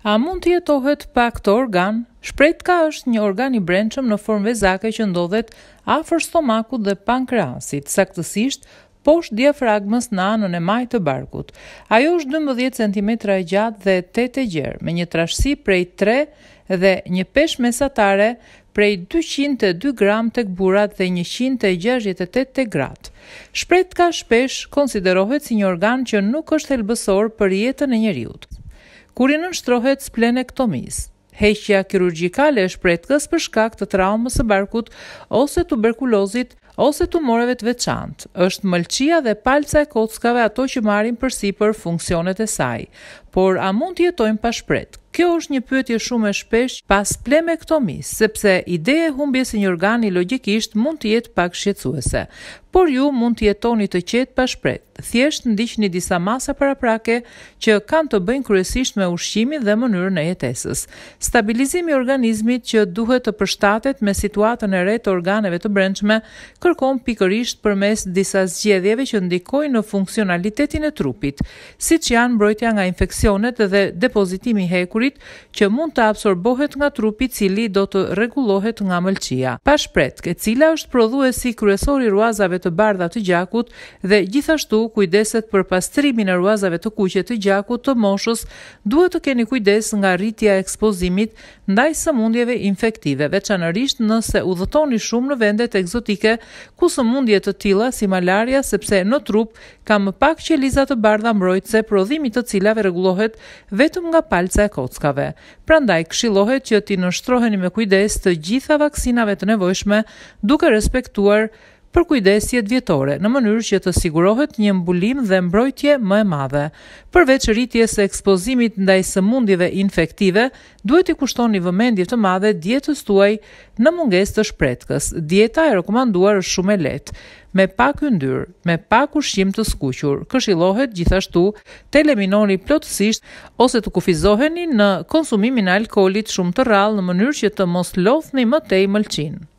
A mund të jetohet pa këtë organ? Shpretka është një organ i brendshëm në formë vezake që ndodhet afër stomakut dhe pankreasit, saktësisht poshtë diafragmës në anën e majtë të barkut. Ajo është 12 cm e gjatë dhe 8 e gjerë, me një trashësi prej 3 dhe një pesh mesatare prej 202 g tek burrat dhe 168 tek gratë. Shpretka shpesh konsiderohet si një organ që nuk është helbësor për jetën e njerëzit kur i nënshtrohet splenektomisë. Heqja kirurgjikale e shpretkës për shkak të traumës së barkut ose tuberkulozit ose tumoreve të veçantë. Është mëlçia dhe palca e kockave ato që marrin përsipër funksionet e saj, por a mund të jetojnë pa Kjo është një pyetje shumë e shpesh pas plemektomis, sepse ideja e humbjes së një organi logjikisht mund të jetë pak shqetësuese, por ju mund të jetoni të qetë pa shpreh. Thjesht ndiqni disa masa paraprake që kanë të bëjnë kryesisht me ushqimin dhe mënyrën e jetesës. Stabilizimi i organizmit që duhet të përshtatet me situatën e re të organeve të brendshme kërkon pikërisht përmes disa zgjedhjeve që ndikojnë në funksionalitetin e trupit, si që janë mbrojtja nga infekcionet dhe depozitimi hekurit që mund të absorbohet nga trupi cili do të regulohet nga mëlqia. Pashpret, ke cila është prodhue si kryesori ruazave të bardha të gjakut dhe gjithashtu kujdeset për pastrimin e ruazave të kuqe të gjakut të moshës, duhet të keni kujdes nga rritja ekspozimit ndaj sëmundjeve infektive, veçanërisht nëse udhëtoni shumë në vendet egzotike ku së mundje të tila si malaria sepse në trup ka më pak që Eliza të bardha mbrojtëse prodhimit të cilave regulohet vetëm nga palca e kockave. Prandaj, këshilohet që ti nështroheni me kujdes të gjitha vaksinave të nevojshme duke respektuar për kujdesjet vjetore në mënyrë që të sigurohet një mbulim dhe mbrojtje më e madhe. Përveç rritjes e ekspozimit ndaj sëmundjeve infektive, duhet i kushtoni vëmendje të madhe dietës tuaj në mungesë të shpretkës. Dieta e rekomanduar është shumë e lehtë, me pak yndyrë, me pak ushqim të skuqur. Këshillohet gjithashtu të eliminoni plotësisht ose të kufizoheni në konsumimin e alkoolit shumë të rrallë në mënyrë që të mos lodhni më tej mëlçinë.